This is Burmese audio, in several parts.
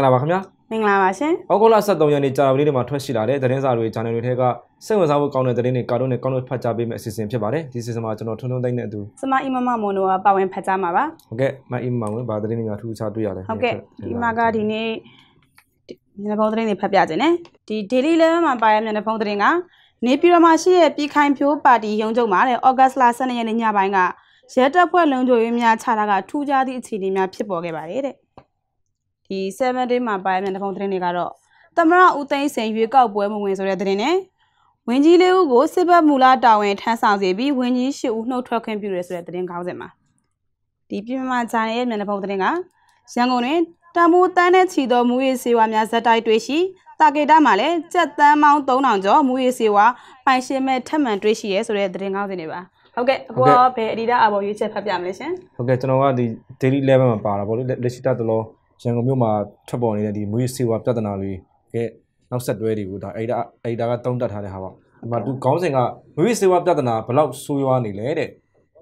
င်္ဂလာပါခင်ဗျာမင်္ဂလာပါရှင်ဩဂုတ်လ23ရက်နေ့ကြာပလေးတွေမှာထွက်ရှိလာတဲ့သတင်းစာတွေ channel တွေထဲကစိတ်ဝင်စားဖို့ကောင်းတဲ့သတင်းတွေကာတွန်းတွေကောင်းလို့ဖတ်ကြားပေးမယ့်အစီအစဉ်ဖြစ်ပါတယ်ဒီစီစဉ်မှာကျွန်တော်ထွန်းထွန်းတိုင်းနဲ့အတူစမအီမမမိုနိုကပါဝင်ဖတ်ကြားမှာပါဟုတ်ကဲ့မအီမမဝင်ဗာသတင်းတွေများထူးခြားတွေ့ရတယ်ဟုတ်ကဲ့ဒီမှာကဒီနေ့မျက်နှာဖုံးသတင်းတွေဖတ်ပြခြင်းနဲ့ဒီ daily level မှာပါရမျက်နှာဖုံးသတင်းကနေပြည်တော်မှာရှိတဲ့ပြည်ခိုင်ဖြိုးပါတီရုံးချုပ်မှာတဲ့ဩဂတ်လ12ရက်နေ့ညပိုင်းကရဲတပ်ဖွဲ့လုံခြုံရေးများခြားတာကထူးခြားသည့်အခြေအနေများဖြစ်ပေါ်ခဲ့ပါတယ်တဲ့ဒီ7 day မှာပါရမယ့်နှဖုံသတင်းတွေကတော့သမရဦးသိန်းစိန်ရွေးကောက်ပွဲမဝင်ဆိုတဲ့သတင်းနဲ့ဝင်းကြီးလေးဦးကိုစစ်ဘက်မူလာတာဝန်ထမ်းဆောင်စေပြီးဝင်းကြီးရှစ်ဦးနှုတ်ထွက်ခွင့်ပြုရဲဆိုတဲ့သတင်းခေါင်းစဉ်မှာဒီပြည်မဂျာနယ်ရဲ့မျက်နှာဖုံးသတင်းကရန်ကုန်တွင်တမိုးတန်းနဲ့ချီသောမူရည်စေဝါများဇက်တိုက်တွေ့ရှိတာကေတာမှာလည်းကြက်တန်းပေါင်း3000ကျော်မူရည်စေဝါပိုင်ရှင်မဲ့ထပ်မံတွေ့ရှိရဲဆိုတဲ့သတင်းခေါင်းစဉ်တွေပါဟုတ်ကဲ့အကောဘယ်အဒီတာအပေါ်ရွေးချက်ဖတ်ပြမလဲရှင်ဟုတ်ကဲ့ကျွန်တော်ကဒီ daily level မှာပါတာပေါ့လေလက်ရှိတက်တလို့ရန်ကုန်မြို့မှာထွက်ပေါ်နေတဲ့ဒီမွေးစေဝါပြဿနာတွေရဲ့နောက်ဆက်တွဲတွေကိုဒါအဲ့ဒါအဲ့ဒါကတုံးတက်ထားတဲ့ဟာပါဒီမှာသူခေါင်းစဉ်ကမွေးစေဝါပြဿနာဘလောက်ဆိုးရွားနေလဲတဲ့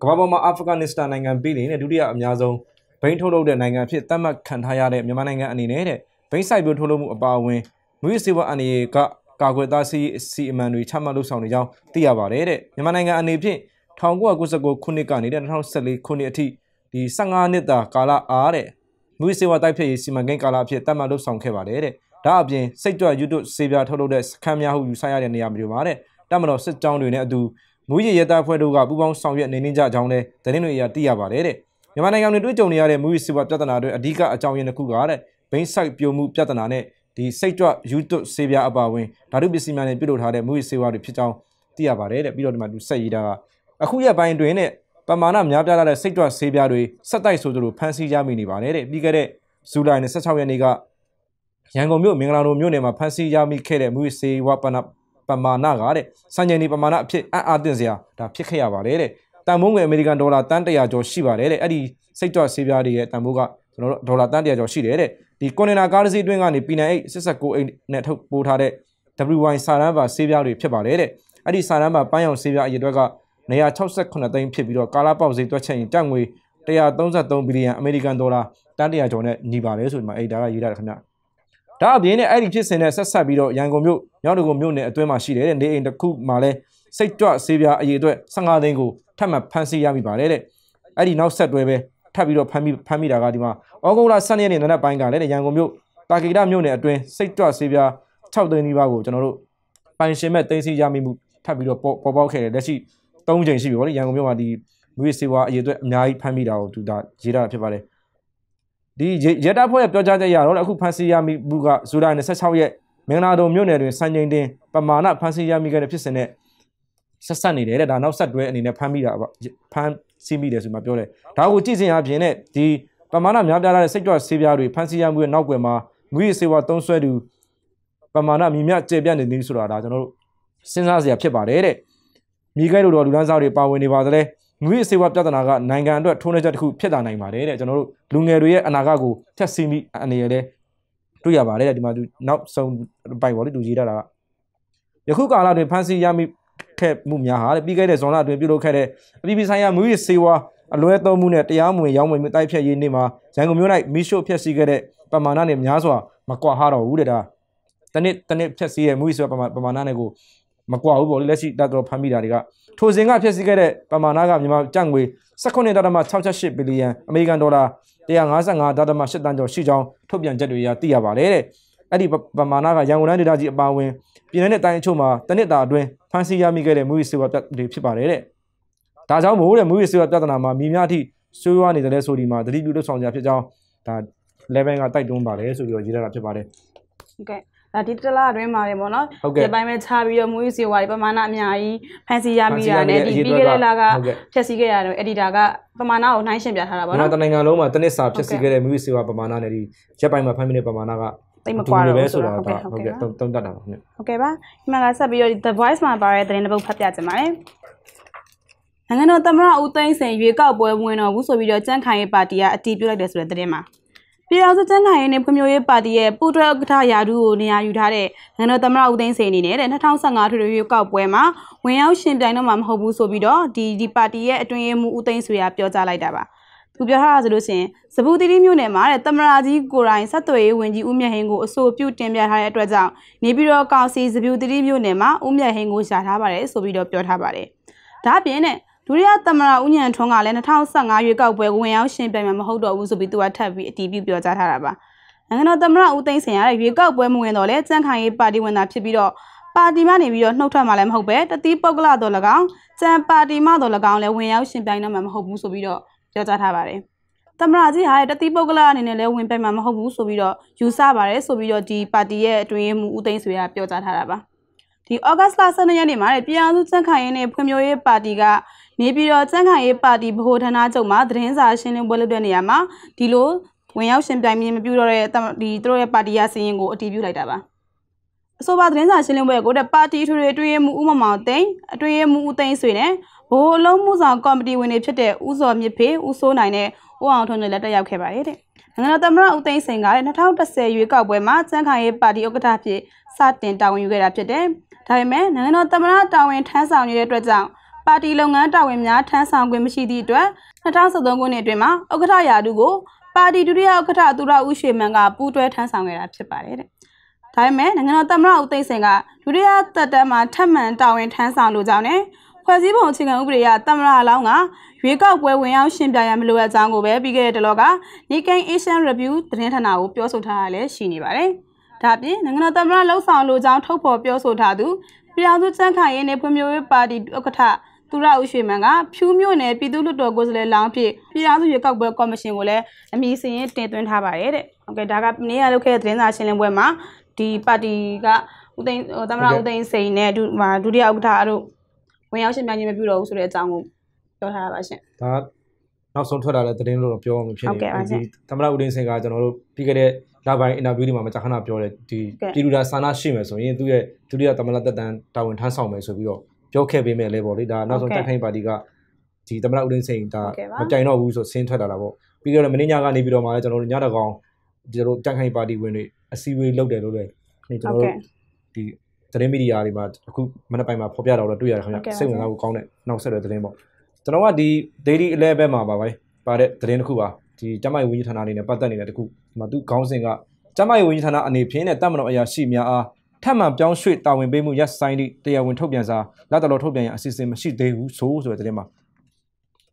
ကမ္ဘာပေါ်မှာအာဖဂန်နစ္စတန်နိုင်ငံပြည်နေတဲ့ဒုတိယအများဆုံးဘိန်းထုတ်လုပ်တဲ့နိုင်ငံအဖြစ်သတ်မှတ်ခံထားရတဲ့မြန်မာနိုင်ငံအနေနဲ့တဲ့ဘိန်းဆိုင်ပြိုးထုတ်လုပ်မှုအပါအဝင်မွေးစေဝါအနေကကာကွယ်သားစီစီအမံတွေချမှတ်လုပ်ဆောင်နေကြောင်းသိရပါတယ်တဲ့မြန်မာနိုင်ငံအနေဖြင့်1999ခုနှစ်ကနေ2014ခုနှစ်အထိဒီ15နှစ်တာကာလအားတဲ့မူစေဝါတိုက်ဖြစ်ရေးစီမံကိန်းကာလအဖြစ်တတ်မှတ်လှုပ်ဆောင်ခဲ့ပါတယ်တဲ့။ဒါအပြင်စိတ်ကြွ YouTube စေပြားထုတ်လုပ်တဲ့စခန်းများဟုယူဆရတဲ့နေရာမျိုးပါတဲ့။တတ်မှတ်တော်စစ်ကြောင်းတွေနဲ့အတူမူရည်ရဲသားဖွဲ့တို့ကပူးပေါင်းဆောင်ရွက်နေနေကြကြောင်းလည်းသတင်းတွေအရသိရပါတယ်တဲ့။မြန်မာနိုင်ငံတွင်တွေ့ကြုံနေရတဲ့မူရည်စေဝါပြဿနာတွေအဓိကအကြောင်းရင်းတစ်ခုကတဲ့ဘိန်းဆိုင်ပြိုမှုပြဿနာနဲ့ဒီစိတ်ကြွ YouTube စေပြားအပါဝင်ဓာတုပစ္စည်းများနဲ့ပြုလုပ်ထားတဲ့မူရည်စေဝါတွေဖြစ်ကြောင်းသိရပါတယ်တဲ့။ပြီးတော့ဒီမှာသူဆက်ရေးတာကအခုရက်ပိုင်းတွင်နဲ့ပမာဏများပြားတဲ့စိတ်တွက်ဆေးပြားတွေဆက်တိုက်ဆိုသလိုဖမ်းဆီးရမိနေပါတယ်တဲ့ပြီးခဲ့တဲ့ဇူလိုင်26ရက်နေ့ကရန်ကုန်မြို့မင်္ဂလာဒုံမြို့နယ်မှာဖမ်းဆီးရမိခဲ့တဲ့မူစေဝပနာပမာဏကတဲ့စံချိန်ဒီပမာဏအဖြစ်အံ့အားသင့်စရာဒါဖြစ်ခဲ့ရပါတယ်တဲ့တန်ဖိုးငွေအမေရိကန်ဒေါ်လာတန်100ကျော်ရှိပါတယ်တဲ့အဲ့ဒီစိတ်တွက်ဆေးပြားတွေရဲ့တန်ဖိုးကကျွန်တော်တို့ဒေါ်လာတန်100ကျော်ရှိတယ်တဲ့ဒီကွန်တိန်နာကားတစ်စီးအတွင်းကနေ P98 69အိတ်နဲ့ထုတ်ပိုးထားတဲ့ WY စာရန်ပါဆေးပြားတွေဖြစ်ပါတယ်တဲ့အဲ့ဒီစာရန်ပါပန်းရောင်ဆေးပြားအရေအတွက်က168သိန်းဖြစ်ပြီးတော့ကာလာပေါက်ဈေးတွက်ချက်ရင်တက်ငွေ133ဘီလီယံအမေရိကန်ဒေါ်လာတန်တရာကျော်နဲ့ညီပါတယ်ဆိုဒီမှာအဲ့ဒါကရေးထားတယ်ခင်ဗျဒါအပြင်နဲ့အဲ့ဒီဖြစ်စဉ်နဲ့ဆက်ဆက်ပြီးတော့ရန်ကုန်မြို့မြောက်ဒဂုံမြို့နယ်အတွင်းမှာရှိတဲ့နေအိမ်တစ်ခုမှာလဲစိတ်ကြွဆေးပြားအရေးအတွက်15သိန်းကိုထပ်မံဖမ်းဆီးရမိပါတယ်တဲ့အဲ့ဒီနောက်ဆက်တွဲပဲထပ်ပြီးတော့ဖမ်းမိဖမ်းမိတာကဒီမှာဩဂုတ်လ12ရက်နေ့နနက်ပိုင်းကလည်းရန်ကုန်မြို့တာကိတာမြို့နယ်အတွင်းစိတ်ကြွဆေးပြား6သိန်းနီးပါးကိုကျွန်တော်တို့ပိုင်ရှင်မဲ့တင်စီရမိမှုထပ်ပြီးတော့ပေါ်ပေါက်ခဲ့တယ်လက်ရှိ၃ချိန်ရှိပြီဗောလေရန်ကုန်မြို့မှာဒီမူရစေဝါအရေးအတွက်အများကြီးဖမ်းမိတာကိုသူဒါရေးတာဖြစ်ပါတယ်ဒီရတဖွဲ့ရဲ့ပြောကြားချက်ရတော့အခုဖန်စီယာမီဘူးကဇူလိုင်26ရက်မင်္ဂလာဒုံမြို့နယ်တွင်စံချိန်တင်ပမာဏဖန်စီယာမီကတဲ့ဖြစ်စဉ်နဲ့ဆက်ဆက်နေတယ်တဲ့ဒါနောက်ဆက်တွဲအနေနဲ့ဖမ်းမိတာပေါ့ဖမ်းစီမိတယ်ဆိုမှပြောတယ်ဒါကိုကြည့်စင်အပြင်နဲ့ဒီပမာဏများပြားတဲ့စိတ်ကြွဆေးပြားတွေဖန်စီယာမီရဲ့နောက်ွယ်မှာမူရစေဝါသုံးဆွဲသူပမာဏမြင်မြကျေပြန့်နေသည်ဆိုတာဒါကျွန်တော်တို့စဉ်းစားစရာဖြစ်ပါတယ်တဲ့မြေကဲလို့တော့လူလန်းစားတွေပါဝင်နေပါသလဲငွေစေဝါပြဿနာကနိုင်ငံအတွက်ထိုးနှက်ချက်တစ်ခုဖြစ်လာနိုင်ပါတယ်တဲ့ကျွန်တော်တို့လူငယ်တွေရဲ့အနာဂတ်ကိုဖျက်ဆီးမိအနေနဲ့တွေ့ရပါတယ်တဲ့ဒီမှာသူနောက်ဆုံးပိုက်ပါလေသူရေးထားတာကယခုကာလတွင်ဖန်စီရမိခဲ့မှုများဟာတဲ့ပြီးခဲ့တဲ့ဇွန်လအတွင်းပြုလုပ်ခဲ့တဲ့အပြည်ပြည်ဆိုင်ရာငွေစေဝါအလွဲသုံးမှုနဲ့တရားမဝင်ရောင်းဝယ်မှုတိုက်ဖြတ်ရေးနေ့မှာရန်ကုန်မြို့၌မီးရှို့ဖျက်ဆီးခဲ့တဲ့ပမာဏနဲ့များစွာမကွာဟတော့ဘူးတဲ့ဒါတနစ်တနစ်ဖျက်ဆီးရဲ့မူကြီးဆိုပမာပမာဏနဲ့ကိုမကွာဘူးပေါ့လေလက်ရှိတက်တော့ဖမ်းမိတာတွေကထိုစဉ်ကဖြည့်ဆည်းခဲ့တဲ့ပမာဏကမြန်မာကျပ်ငွေ18.68ဘီလီယံအမေရိကန်ဒေါ်လာ155.8တန်ကျော်ရှိကြောင်းထုတ်ပြန်ချက်တွေအရသိရပါတယ်တဲ့အဲ့ဒီပမာဏကရန်ကုန်တိုင်းဒေသကြီးအပါအဝင်ပြည်내နဲ့တိုင်းအချို့မှာတနစ်တာအတွင်းဖမ်းဆီးရမိခဲ့တဲ့မူရီစေဝါပြတ်တွေဖြစ်ပါတယ်တဲ့ဒါကြောင့်မို့တဲ့မူရီစေဝါပြဿနာမှာမိများအထိဆွေးရွားနေတယ်ဆိုဒီမှာသတိပြုလုပ်ဆောင်ကြဖြစ်ကြောင်းဒါ11ကတိုက်တွန်းပါတယ်ဆိုပြီးတော့ရေးထားတာဖြစ်ပါတယ်ဟုတ်ကဲ့ဒါဒီတစ်လအတွင်းမှာပဲပေါ့နော်ဒီပိုင်းပဲခြားပြီးတော့မူရီစီဝါတွေပမာဏအများကြီးဖန်စီရမိတာနဲ့ဒီပြီးခဲ့တဲ့လကဖြည့်ဆည်းခဲ့ရတော့ editor ကပမာဏကိုနှိုင်းရှင်ပြထားတာပေါ့နော်။တနိုင်ငံလုံးမှာတနစ်စာဖြည့်ဆည်းခဲ့တဲ့မူရီစီဝါပမာဏနဲ့ဒီရက်ပိုင်းမှာဖမ်းမိတဲ့ပမာဏကတိတ်မကွာတော့ဆိုတာဟုတ်ကဲ့ဟုတ်ကဲ့တုံတက်တာပါခင်ဗျ။ဟုတ်ကဲ့ပါ။ဒီမှာကဆက်ပြီးတော့ The Voice မှာပါတဲ့သတင်းတစ်ပုဒ်ဖတ်ပြချင်ပါတယ်။နိုင်ငံတော်သမ္မတဦးသိန်းစိန်ရွေးကောက်ပွဲဝင်တော့ဘူးဆိုပြီးတော့ကြန့်ခိုင်ရေးပါတီကအတီးပြုတ်လိုက်တယ်ဆိုတဲ့သတင်းမှာပြည်တော်စုကျန်းမာရေးနဲ့ဖွံ့ဖြိုးရေးပါတီရဲ့ပူးတွဲဥက္ကဋ္ဌရာထူးကိုနေရာယူထားတဲ့နိုင်ငံတော်သမ္မတဦးသိန်းစိန်အနေနဲ့2015ထွေထွေရွေးကောက်ပွဲမှာဝင်ရောက်ရှင်ပြိုင်တော့မှာမဟုတ်ဘူးဆိုပြီးတော့ဒီဒီပါတီရဲ့အတွင်းရေးမှူးဦးသိန်းဆွေကပြောကြားလိုက်တာပါသူပြောထားတာဆိုလို့ရှိရင်စပူတီတီမြို့နယ်မှာတဲ့သမရာကြီးကိုရိုင်းဆက်သွယ်ရေးဝန်ကြီးဦးမြတ်ဟင်းကိုအဆိုပြုတင်ပြထားတဲ့အတွက်ကြောင့်နေပြည်တော်ကောင်စီစပူတီတီမြို့နယ်မှာဦးမြတ်ဟင်းကိုရှာထားပါတယ်ဆိုပြီးတော့ပြောထားပါတယ်။ဒါ့အပြင်တဲ့ဒုတိယသမရဦးညံထွန်းကလည်း2015ရွေးကောက်ပွဲကိုဝင်ရောက်ရှင်ပြိုင်မှာမဟုတ်တော့ဘူးဆိုပြီးသူကထပ်ပြီးအတီးပြုပြောကြားထားတာပါနိုင်ငံတော်သမရဦးသိန်းစင်ကလည်းရွေးကောက်ပွဲမဝင်တော့လဲစံခိုင်ရေးပါတီဝင်တာဖြစ်ပြီးတော့ပါတီမှနေပြီးတော့နှုတ်ထွက်မှာလည်းမဟုတ်ပဲတတိပုဂ္ဂလတော်၎င်းကြံပါတီမှတော်၎င်းလည်းဝင်ရောက်ရှင်ပြိုင်တော့မှာမဟုတ်ဘူးဆိုပြီးတော့ပြောကြားထားပါတယ်။သမရကြီးဟာတတိပုဂ္ဂလအနေနဲ့လည်းဝင်ပြိုင်မှာမဟုတ်ဘူးဆိုပြီးတော့ယူဆပါတယ်ဆိုပြီးတော့ဒီပါတီရဲ့အတွင်းမှုဦးသိန်းဆွေကပြောကြားထားတာပါ။ဒီဩဂတ်စ်လ12ရက်နေ့မှာပြည်အောင်စုစံခိုင်ရင်းနဲ့ဖွံ့ဖြိုးရေးပါတီကနေပြည်တော်စံခိုင်ရေးပါတီဗဟိုဌာနချုပ်မှာသတင်းစာရှင်းလင်းပွဲလုပ်တဲ့နေရာမှာဒီလိုဝင်ရောက်ရှင်ပြိုင်ခြင်းမပြုတော့တဲ့ဒီသူတို့ရဲ့ပါတီရစီရင်ကိုအတည်ပြုလိုက်တာပါအဆိုပါသတင်းစာရှင်းလင်းပွဲကိုတဲ့ပါတီထူတွေအတွင်းရေးမှူးဦးမမောင်သိန်းအတွင်းရေးမှူးဦးသိန်းဆွေနဲ့ဗဟိုအလုံးမှုဆောင်ကော်မတီဝင်တွေဖြစ်တဲ့ဦးစောမြစ်ဖေးဦးစိုးနိုင်နဲ့ဦးအောင်ထွန်းတို့လည်းတက်ရောက်ခဲ့ပါတယ်တဲ့နိုင်ငံတော်သမ္မတဦးသိန်းစိန်ကလည်း2010ရွေးကောက်ပွဲမှာစံခိုင်ရေးပါတီဥက္ကဋ္ဌဖြစ်စတင်တာဝန်ယူခဲ့တာဖြစ်တယ်ဒါပေမဲ့နိုင်ငံတော်သမ္မတတာဝန်ထမ်းဆောင်နေတဲ့အတွက်ကြောင့်ပါတီလုပ်ငန်းတာဝန်များထမ်းဆောင်ခွင့်မရှိသည့်အတွက်2013ခုနှစ်အတွင်းမှာဥက္ကဋ္ဌရာထူးကိုပါတီဒုတိယဥက္ကဋ္ဌသူရဦးရွှေမန်းကပူးတွဲထမ်းဆောင်ခဲ့တာဖြစ်ပါတယ်တဲ့။ဒါပေမဲ့နိုင်ငံတော်သမ္မတဦးသိန်းစိန်ကဒုတိယသက်တမ်းမှာထပ်မံတာဝန်ထမ်းဆောင်လိုကြောင်းနဲ့ဖွဲ့စည်းပုံအခြေခံဥပဒေအရသမ္မတလောင်းကရွေးကောက်ပွဲဝင်ရောက်ရှင်ပြရန်မလိုအပ်ကြောင်းကိုပဲပြီးခဲ့တဲ့တလောက Nikkei Asian Review သတင်းဌာနကိုပြောဆိုထားတာလည်းရှိနေပါတယ်။ဒါ့အပြင်နိုင်ငံတော်သမ္မတလှုပ်ဆောင်လိုကြောင်းထုတ်ဖော်ပြောဆိုထားသူပြည်အောင်စုစံခိုင်ရင်းနဲ့ဖွံ့ဖြိုးရေးပါတီဥက္ကဋ္ဌသူရဦးရွှေမန်ကဖြူးမြို့နယ်ပြည်သူ့လွှတ်တော်ကိုယ်စားလှယ်လောင်းဖြစ်ပြည်ထောင်စုရွေးကောက်ပွဲကော်မရှင်ကိုလည်းအမည်စင်ရင်တင်သွင်းထားပါတယ်တဲ့။ဟုတ်ကဲ့ဒါကမနေ့ကလုပ်ခဲ့တဲ့သတင်းစာရှင်းလင်းပွဲမှာဒီပါတီကဦးသိန်းသမရဦးသိန်းစိန်နဲ့ဒုတိယဥက္ကဋ္ဌတို့ဝင်ရောက်ရှင်းပြခြင်းမပြုတော့ဘူးဆိုတဲ့အကြောင်းကိုပြောထားတာပါရှင်။ဒါနောက်ဆုံးထွက်လာတဲ့သတင်းလို့တော့ပြောမှဖြစ်နေတယ်ဒီသမရဦးသိန်းစိန်ကကျွန်တော်တို့ပြီးခဲ့တဲ့လပိုင်းအင်တာဗျူးဒီမှာမကြာခဏပြောတယ်ဒီပြည်သူဒါဆန္ဒရှိမယ်ဆိုရင်သူ့ရဲ့ဒုတိယသမရတက်တန်တာဝန်ထမ်းဆောင်မယ်ဆိုပြီးတော့ပြောခဲ့ပေးမယ်လေပေါ့လေဒါနောက်ဆုံးတိုက်ခိုင်းပါတီကဒီသမရဦးလင်းစိန်ဒါမပြိုင်တော့ဘူးဆိုဆင်းထွက်လာတာပေါ့ပြီးတော့မင်းညကနေပြီးတော့မှလည်းကျွန်တော်တို့ညတကောင်ကျွန်တော်တို့တိုက်ခိုင်းပါတီဝင်တွေအစည်းအဝေးလုပ်တယ်လို့လည်းကျွန်တော်တို့ဒီသတင်းမီဒီယာတွေမှာအခုမနေ့ပိုင်းမှာဖော်ပြတော့တွေ့ရတယ်ခင်ဗျစိတ်ဝင်စားဖို့ကောင်းတဲ့နောက်ဆက်တဲ့သတင်းပေါ့ကျွန်တော်ကဒီ daily 11မှာပါပဲပါတဲ့သတင်းတစ်ခုပါဒီကျမရဲ့ဝန်ကြီးဌာနအနေနဲ့ပတ်သက်နေတဲ့တခုဒီမှာသူခေါင်းစဉ်ကကျမရဲ့ဝန်ကြီးဌာနအနေဖြင့်တဲ့တပ်မတော်အရာရှိများအားထပ်မံပြောင်းရွှေ့တာဝန်ပေးမှုရပ်ဆိုင်သည့်တရားဝင်ထုတ်ပြန်စာလက်တော်ထုတ်ပြန်ရန်အစီအစဉ်မရှိသေးဘူးဆိုဆိုတဲ့သတင်းမှာ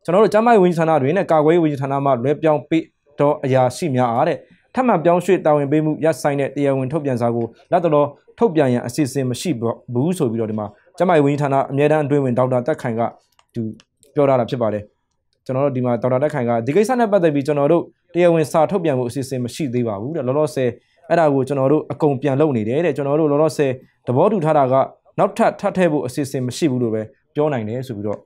ကျွန်တော်တို့ကျမ်းမာရေးဝန်ကြီးဌာနတွင်နဲ့ကာကွယ်ရေးဝန်ကြီးဌာနမှလွဲပြောင်းပေးတော့အရာရှိများအားတဲ့ထပ်မံပြောင်းရွှေ့တာဝန်ပေးမှုရပ်ဆိုင်တဲ့တရားဝင်ထုတ်ပြန်စာကိုလက်တော်ထုတ်ပြန်ရန်အစီအစဉ်မရှိဘူးဆိုပြီးတော့ဒီမှာကျမ်းမာရေးဝန်ကြီးဌာနအမြဲတမ်းအတွင်းဝင်ဒေါက်တာတက်ခိုင်ကသူပြောထားတာဖြစ်ပါတယ်ကျွန်တော်တို့ဒီမှာဒေါက်တာတက်ခိုင်ကဒီကိစ္စနဲ့ပတ်သက်ပြီးကျွန်တော်တို့တရားဝင်စာထုတ်ပြန်မှုအစီအစဉ်မရှိသေးပါဘူးတဲ့လောလောဆယ်အဲ့ဒါကိုကျွန်တော်တို့အကုန်ပြန်လုပ်နေတယ်တဲ့ကျွန်တော်တို့လောလောဆယ်သဘောတူထားတာကနောက်ထပ်ထပ်ထည့်ဖို့အစီအစဉ်မရှိဘူးလို့ပဲပြောနိုင်တယ်ဆိုပြီးတော့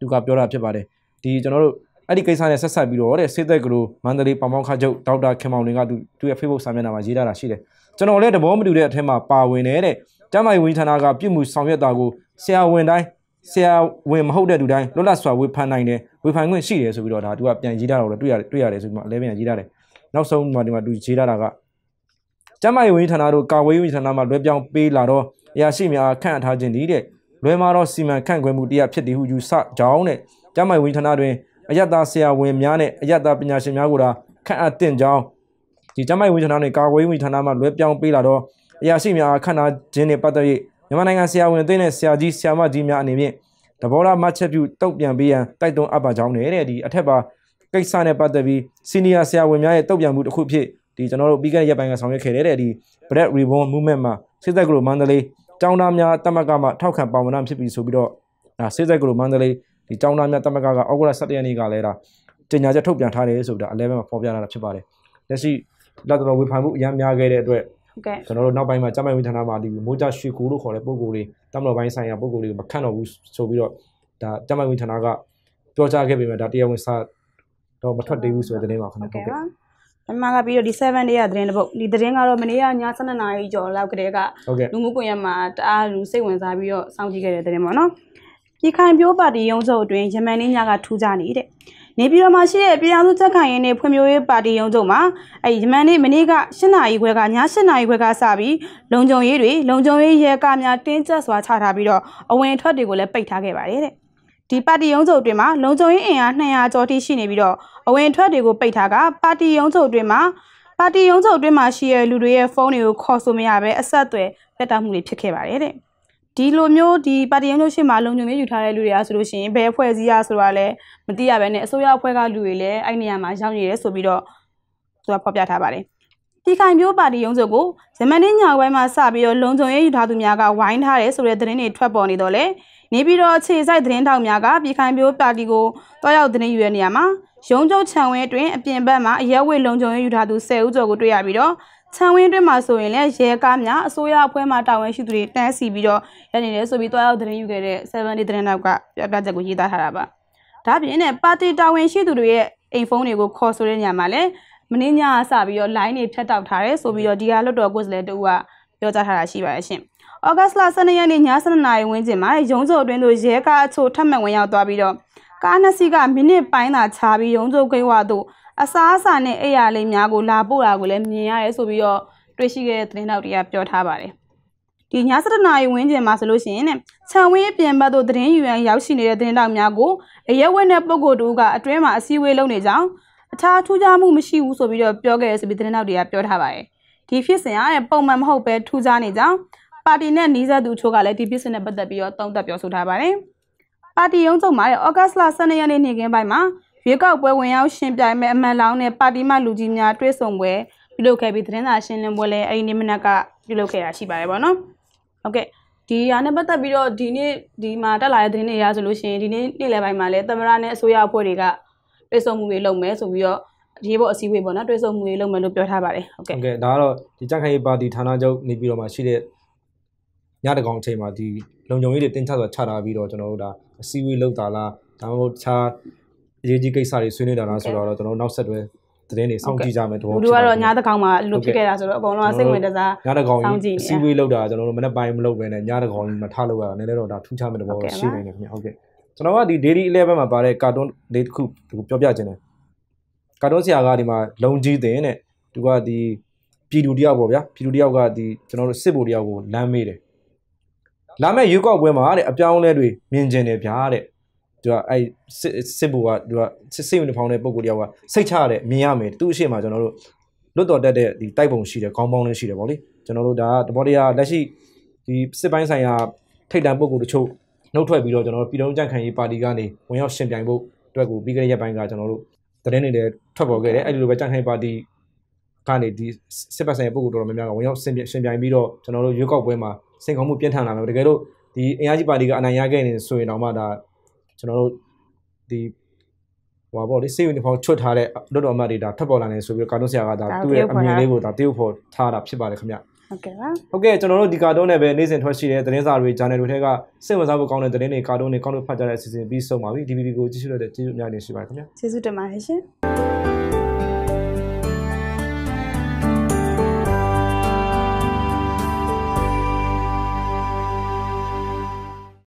သူကပြောတာဖြစ်ပါတယ်ဒီကျွန်တော်တို့အဲ့ဒီကိစ္စနဲ့ဆက်ဆက်ပြီးတော့တဲ့ဆေးသက်ကလေးမန္တလေးပေါမောင်းခါချုပ်ဒေါက်တာခင်မောင်လင်ကသူသူရဲ့ Facebook စာမျက်နှာမှာရေးထားတာရှိတယ်ကျွန်တော်လည်းသဘောမတူတဲ့အထက်မှာပါဝင်နေတဲ့ကျမ်းမာရေးဝန်ကြီးဌာနကပြုမှုဆောင်ရွက်တာကိုဆရာဝန်တိုင်းဆရာဝန်မဟုတ်တဲ့သူတိုင်းလွတ်လပ်စွာဝေဖန်နိုင်တယ်ဝေဖန်ခွင့်ရှိတယ်ဆိုပြီးတော့ဒါသူကပြန်ရေးထားတာကိုလည်းတွေ့ရတွေ့ရတယ်ဆိုပြီးမှ11ပြန်ရေးထားတယ်နောက်ဆုံးမှဒီမှာသူရေးထားတာကကျမ်းမာရေးဝန်ကြီးဌာနတို့ကာဝေးဝန်ကြီးဌာနမှလွှဲပြောင်းပေးလာတော့အရာရှိများခန့်ထားခြင်းသည်တဲ့လွှဲမှာတော့စီမံခန့်ခွဲမှုတရားဖြစ်သည်ဟုယူဆကြောင်းတဲ့ကျမ်းမာရေးဝန်ကြီးဌာနတွင်အယက်သားဆရာဝန်များနဲ့အယက်သားပညာရှင်များကိုတာခန့်အပ်တင်ကြောင်းဒီကျမ်းမာရေးဝန်ကြီးဌာနနဲ့ကာဝေးဝန်ကြီးဌာနမှလွှဲပြောင်းပေးလာတော့အရာရှိများခန့်ထားခြင်းနဲ့ပတ်သက်၍မြန်မာနိုင်ငံဆရာဝန်အသင်းနဲ့ဆရာကြီးဆရာမကြီးများအနေဖြင့်တဘောရမချက်ပြုတုတ်ပြန်ပေးရန်တိုက်တွန်းအပ်ပါကြောင်းနဲ့တဲ့ဒီအထက်ပါကိစ္စနဲ့ပတ်သက်ပြီးစီနီယာဆရာဝန်များရဲ့တုတ်ပြန်မှုတစ်ခုဖြစ်ဒီကျွန်တော်တို့ပြီးခဲ့တဲ့ရက်ပိုင်းကဆောင်ရွက်ခဲ့တဲ့ဒီ Black Ribbon Movement မှာစိတ်သက်ကလူမန္တလေးကျောင်းသားများတမကမှထောက်ခံပါဝင်တာဖြစ်ပြီးဆိုပြီးတော့ဒါစိတ်သက်ကလူမန္တလေးဒီကျောင်းသားများတမကကဩဂုတ်လ17ရက်နေ့ကလည်းဒါတင်ညာချက်ထုတ်ပြန်ထားတယ်ဆိုပြီးတော့11မှာဖော်ပြလာတာဖြစ်ပါတယ်လက်ရှိလက်တော်ဝေဖန်မှုအများများခဲ့တဲ့အတွက်ဟုတ်ကဲ့ကျွန်တော်တို့နောက်ပိုင်းမှာကျမိုင်ဝန်ထမ်းမှာဒီမိုးကြရွှေကိုလို့ခေါ်တဲ့ပုံကိုယ်တွေတမတော်ပိုင်းဆိုင်ရာပုံကိုယ်တွေကိုမခန့်တော့ဘူးဆိုပြီးတော့ဒါကျမိုင်ဝန်ထမ်းကပြောကြားခဲ့ပေမဲ့ဒါတရားဝင်စာတော့မထွက်သေးဘူးဆိုတဲ့သတင်းပါခင်ဗျာဟုတ်ကဲ့အမကပြီးတော့ဒီ7 day ကသတင်းတစ်ပုတ်ဒီသတင်းကတော့မနေ့ကည7နာရီကျော်လောက်ကတည်းကလူမှုကွန်ရက်မှာတအားလူစိတ်ဝင်စားပြီးတော့စောင့်ကြည့်ခဲ့တဲ့သတင်းပေါ့နော်ပြည်ခိုင်ပြိုးပါတီရုံးချုပ်အတွင်းယမန်နေ့ညကထူးကြနေတဲ့နေပြည်တော်မှာရှိတဲ့ပြည်အောင်စုချက်ခိုင်ရင်းနဲ့ဖွံ့ဖြိုးရေးပါတီရုံးချုပ်မှာအဲဒီဂျမန်နေ့မနေ့က၈နာရီခွဲကည၈နာရီခွဲကစပြီးလုံခြုံရေးတွေလုံခြုံရေးရဲကားများတင်းကျပ်စွာချထားပြီးတော့အဝင်ထွက်တွေကိုလည်းပိတ်ထားခဲ့ပါတယ်တဲ့ဒီပါတီရုံးချုပ်အတွင်းမှာလုံခြုံရေးအင်အား200ကျော်တိရှိနေပြီးတော့အဝင်ထွက်တွေကိုပိတ်ထားကပါတီရုံးချုပ်အတွင်းမှာပါတီရုံးချုပ်အတွင်းမှာရှိတဲ့လူတွေရဲ့ဖုန်းတွေကိုခေါ်ဆိုမရပဲအဆက်အသွယ်တက်တောက်မှုတွေဖြစ်ခဲ့ပါတယ်တဲ့ဒီလိုမျိုးဒီပါတီရုံးချုပ်ရှိမှာလုံခြုံရေးယူထားတဲ့လူတွေအားဆိုလို့ရှိရင်ဘယ်အဖွဲ့အစည်းအားဆိုတာလည်းမသိရပဲနဲ့အစိုးရအဖွဲ့ကလူတွေလည်းအဲ့နေရာမှာရောက်နေတယ်ဆိုပြီးတော့သူကဖော်ပြထားပါတယ်ပြည်ခိုင်မျိုးပါတီရုံးချုပ်ကိုဇမန်နေ့ညပိုင်းမှာစပြီးတော့လုံခြုံရေးယူထားသူများကဝိုင်းထားတယ်ဆိုတဲ့သတင်းတွေထွက်ပေါ်နေတော့လေနေပြီးတော့ခြေဆိုင်သတင်းတောက်များကပြည်ခိုင်မျိုးပါတီကိုတွားရောက်သတင်းယူရတဲ့နေရာမှာရုံးချုပ်ခြံဝင်းအတွင်းအပြင်ဘက်မှာအရက်ဝိတ်လုံခြုံရေးယူထားသူ10ဦးကျော်ကိုတွေ့ရပြီးတော့ခြံဝင်းအတွင်းမှာဆိုရင်လည်းရဲကားများအစိုးရအဖွဲ့မှတာဝန်ရှိသူတွေတန်းစီပြီးတော့ရနေတယ်ဆိုပြီးတွားရောက်သတင်းယူခဲ့တဲ့7 day သတင်းနောက်ကပြပြချက်ကိုရေးသားထားတာပါ။ဒါပြင်နဲ့ပါတီတာဝန်ရှိသူတွေရဲ့အိမ်ဖုန်းတွေကိုခေါ်ဆိုတဲ့ညမှာလည်းမင်းညာအစပြီးတော့ line တွေဖြတ်တောက်ထားတယ်ဆိုပြီးတော့ဒီဟာလွတ်တော်ကိုယ်စားလှယ်တူကပြောကြားထားတာရှိပါရဲ့ရှင်။ဩဂတ်စ်လ12ရက်နေ့ည7:00နာရီဝန်းကျင်မှာရုံးစုပ်အတွင်းသို့ရဲကားအချို့ထပ်မံဝင်ရောက်သွားပြီးတော့ကားနှစ်စီးကမိနစ်ပိုင်းသာခြားပြီးရုံးချုပ်ကိဝတို့အစားအစာနဲ့အိယာလေးများကိုလာပို့တာကိုလည်းမြင်ရတယ်ဆိုပြီးတော့တွေ့ရှိခဲ့တဲ့သတင်းထောက်တွေကပြောထားပါတယ်။ဒီည7နာရီဝန်းကျင်မှာဆိုလို့ရှိရင်တဲ့ခြံဝင်းအပြင်ဘက်သို့သတင်းယူရန်ရောက်ရှိနေတဲ့သတင်းထောက်များကိုအရက်ဝက်နဲ့ပုဂ္ဂိုလ်တို့ကအတွင်းမှာအစည်းအဝေးလုပ်နေကြောင်းအခြားထူးခြားမှုမရှိဘူးဆိုပြီးတော့ပြောခဲ့ရဆိုပြီးသတင်းထောက်တွေကပြောထားပါတယ်။ဒီဖြစ်စဉ်အားပုံမှန်မဟုတ်ပဲထူးခြားနေကြောင်းပါတီနဲ့နှီးဆက်သူချို့ကလည်းဒီဖြစ်စဉ်နဲ့ပတ်သက်ပြီးတော့တုံ့တက်ပြောဆိုထားပါတယ်။ပါတီရုံးချုပ်မှာတဲ့ဩဂတ်စ်လ12ရက်နေ့နေ့ခင်းပိုင်းမှာရွေးကောက်ပွဲဝင်ရောက်ရှင်ပြိုင်မဲ့အမန်လောင်းနဲ့ပါတီမှလူကြီးများတွဲဆုံပွဲပြုလုပ်ခဲ့ပြီးသတင်းစာရှင်းလင်းပွဲလည်းအဲ့ဒီနေ့မနက်ကပြုလုပ်ခဲ့တာရှိပါတယ်ပေါ့နော်။ဟုတ်ကဲ့ဒီဟာနဲ့ပတ်သက်ပြီးတော့ဒီနေ့ဒီမှာတက်လာတဲ့သတင်းတွေအရဆိုလို့ရှိရင်ဒီနေ့နေ့လယ်ပိုင်းမှာလည်းသမရနဲ့အစိုးရအဖွဲ့တွေကတွဲဆုံမှုတွေလုပ်မယ်ဆိုပြီးတော့ရေးပေါ်အစည်းအဝေးပေါ့နော်တွဲဆုံမှုတွေလုပ်မယ်လို့ပြောထားပါတယ်ဟုတ်ကဲ့ဟုတ်ကဲ့ဒါကတော့ဒီကြက်ခိုင်ပါတီဌာနချုပ်နေပြီးတော့မှရှိတဲ့ညတကောင်အချိန်မှာဒီလုံခြုံရေးတွေတင်းချစွာချထားပြီးတော့ကျွန်တော်တို့ဒါအစည်းအဝေးလုပ်တာလားဒါမှမဟုတ်တခြားအရေးကြီးကိစ္စတွေဆွေးနွေးတာလားဆိုတော့ကျွန်တော်နောက်ဆက်တွဲသတင်းတွေစောင့်ကြည့်ကြမယ်တဘောတို့ကတော့ညတစ်ကောင်မှာအဲ့လိုဖြစ်ခဲ့တာဆိုတော့အကုန်လုံးကစိတ်ဝင်တစားညတစ်ကောင်ကြီးအစည်းအဝေးလုပ်တာကျွန်တော်တို့မနေ့ပိုင်းမလုပ်ဘဲနဲ့ညတစ်ကောင်ကြီးမှာထားလုပ်ရတာနည်းနည်းတော့ဒါထူးခြားမယ်တဘောရှိနေတယ်ခင်ဗျဟုတ်ကဲ့ကျွန်တော်ကဒီ Daily 11မှာပါတဲ့ကာတွန်းလေးတစ်ခုပြောပြခြင်းတယ်ကာတွန်းဆရာကဒီမှာ လုံကြီးတင်တဲ့သူကဒီပြည်သူတယောက်ပေါ့ဗျာပြည်သူတယောက်ကဒီကျွန်တော်တို့စစ်ဘိုလ်တယောက်ကိုလမ်းမေးတယ်လာမယ့်ရွေးကောက်ပွဲမှာတဲ့အပြောင်းလဲတွေမြင်ကျင်တယ်ဗျာတဲ့သူကအဲ့စစ်စစ်ဘူကသူကစစ်စစ်ယူနီဖောင်းတဲ့ပုံကိုတယောက်ကစိတ်ချရတယ်မြင်ရမယ်သူ့အရှိမကျွန်တော်တို့လွတ်တော်တက်တဲ့ဒီတိုက်ပုံရှိတယ်ခေါင်းပေါင်းလည်းရှိတယ်ဗောလေကျွန်တော်တို့ဒါတဘောတရားလက်ရှိဒီစစ်ပိုင်းဆိုင်ရာထိတ်တန့်ပုံကိုတချို့နှုတ်ထွက်ပြီးတော့ကျွန်တော်တို့ပြည်တော်ကြံ့ခိုင်ရေးပါတီကနေဝင်ရောက်ရှင်ပြိုင်ဖို့အတွက်ကိုပြီးခဲ့တဲ့ရက်ပိုင်းကကျွန်တော်တို့သတင်းတွေလည်းထွက်ပေါ်ခဲ့တယ်အဲ့ဒီလိုပဲကြံ့ခိုင်ပါတီကနေဒီစစ်ပတ်ဆိုင်ရာပုံကိုတော်တော်များများကဝင်ရောက်ရှင်ပြိုင်ပြီးတော့ကျွန်တော်တို့ရွေးကောက်ပွဲမှာစိန်ခေါ်မှုပြင်းထန်လာမယ်တကယ်လို့ဒီအင်အားကြီးပါတီကအနိုင်ရခဲ့နေဆိုရင်တော့မှဒါကျွန်တော်တို့ဒီဟိုပါလေစေယူနီဖောင်းချွတ်ထားတဲ့လွတ်တော်အမတ်တွေဒါထပ်ပေါ်လာနေဆိုပြီးကာတွန်းဆရာကဒါသူ့ရဲ့အမြင်လေးကိုဒါတေးဖို့ထားတာဖြစ်ပါတယ်ခင်ဗျဟုတ်ကဲ့ပါဟုတ်ကဲ့ကျွန်တော်တို့ဒီကာတွန်းနဲ့ပဲနေ့စဉ်ထွက်ရှိတဲ့သတင်းစာတွေ channel တွေထဲကစိတ်ဝင်စားဖို့ကောင်းတဲ့သတင်းတွေကာတွန်းတွေကောင်းလို့ဖတ်ကြတဲ့အစီအစဉ်ပြီးဆုံးပါပြီ DVB ကိုကြည့်ရှုရတဲ့ကျေးဇူးအများကြီးရှိပါတယ်ခင်ဗျကျေးဇူးတင်ပါတယ်ရှင်